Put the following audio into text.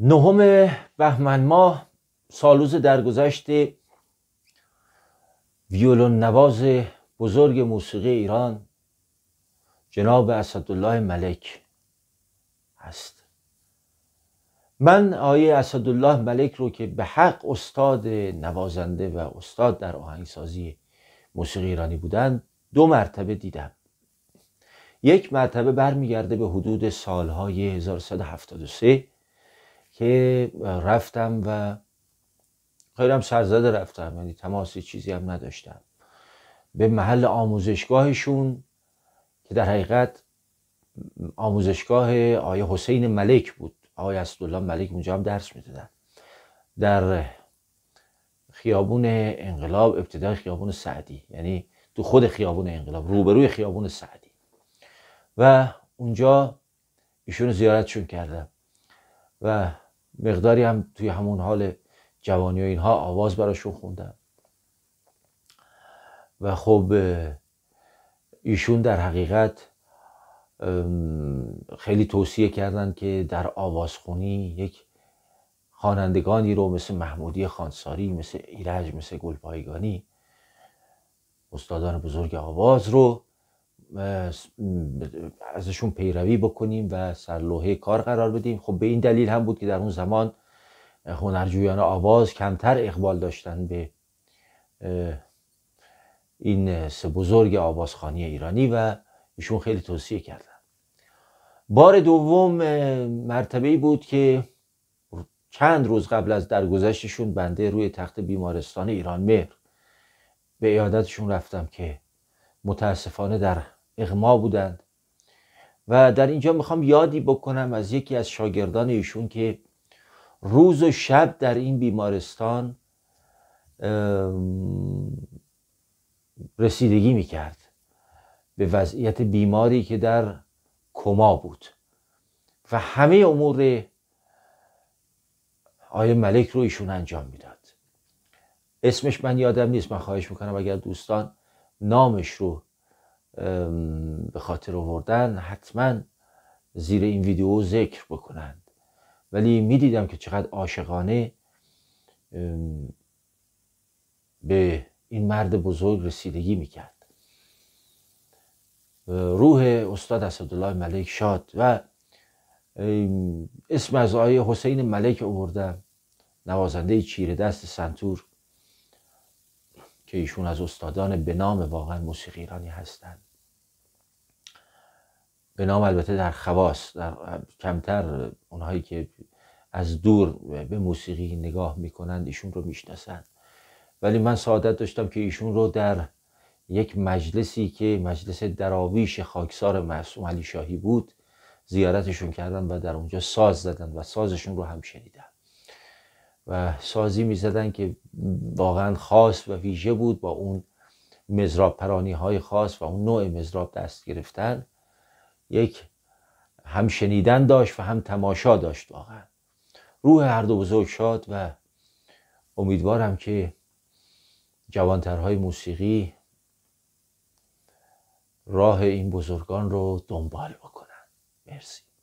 نهم بهمن ماه سالوز درگذشت ویولون نواز بزرگ موسیقی ایران جناب اسدالله ملک هست من آیه اسدالله ملک رو که به حق استاد نوازنده و استاد در آهنگسازی موسیقی ایرانی بودند دو مرتبه دیدم یک مرتبه برمیگرده به حدود سالهای 1173 که رفتم و خیلی هم سرزده رفتم یعنی تماسی چیزی هم نداشتم به محل آموزشگاهشون که در حقیقت آموزشگاه آیه حسین ملک بود آقای اسدالله ملک اونجا هم درس میدادن در خیابون انقلاب ابتدای خیابون سعدی یعنی تو خود خیابون انقلاب روبروی خیابون سعدی و اونجا ایشون زیارتشون کردم و مقداری هم توی همون حال جوانی و اینها آواز براشون خوندن و خب ایشون در حقیقت خیلی توصیه کردن که در آوازخونی یک خوانندگانی رو مثل محمودی خانساری مثل ایرج مثل گلپایگانی استادان بزرگ آواز رو ازشون پیروی بکنیم و سرلوحه کار قرار بدیم خب به این دلیل هم بود که در اون زمان هنرجویان آواز کمتر اقبال داشتن به این سه بزرگ آوازخانی ایرانی و ایشون خیلی توصیه کردن بار دوم مرتبه ای بود که چند روز قبل از درگذشتشون بنده روی تخت بیمارستان ایران مهر به ایادتشون رفتم که متاسفانه در اغما بودند و در اینجا میخوام یادی بکنم از یکی از شاگردان ایشون که روز و شب در این بیمارستان رسیدگی میکرد به وضعیت بیماری که در کما بود و همه امور آیه ملک رو ایشون انجام میداد اسمش من یادم نیست من خواهش میکنم اگر دوستان نامش رو به خاطر آوردن حتما زیر این ویدیو ذکر بکنند ولی میدیدم که چقدر عاشقانه به این مرد بزرگ رسیدگی کرد روح استاد اسدالله ملک شاد و اسم از آیه حسین ملک آوردم نوازنده چیره دست سنتور که ایشون از استادان به نام واقعا موسیقی ایرانی هستند به نام البته در خواست در کمتر اونهایی که از دور به موسیقی نگاه میکنند ایشون رو میشناسند ولی من سعادت داشتم که ایشون رو در یک مجلسی که مجلس دراویش خاکسار محسوم علی شاهی بود زیارتشون کردم و در اونجا ساز زدن و سازشون رو هم شنیدم و سازی میزدن که واقعا خاص و ویژه بود با اون مزراب پرانی های خاص و اون نوع مزراب دست گرفتن یک هم شنیدن داشت و هم تماشا داشت واقعا روح هر دو بزرگ شاد و امیدوارم که جوانترهای موسیقی راه این بزرگان رو دنبال بکنن مرسی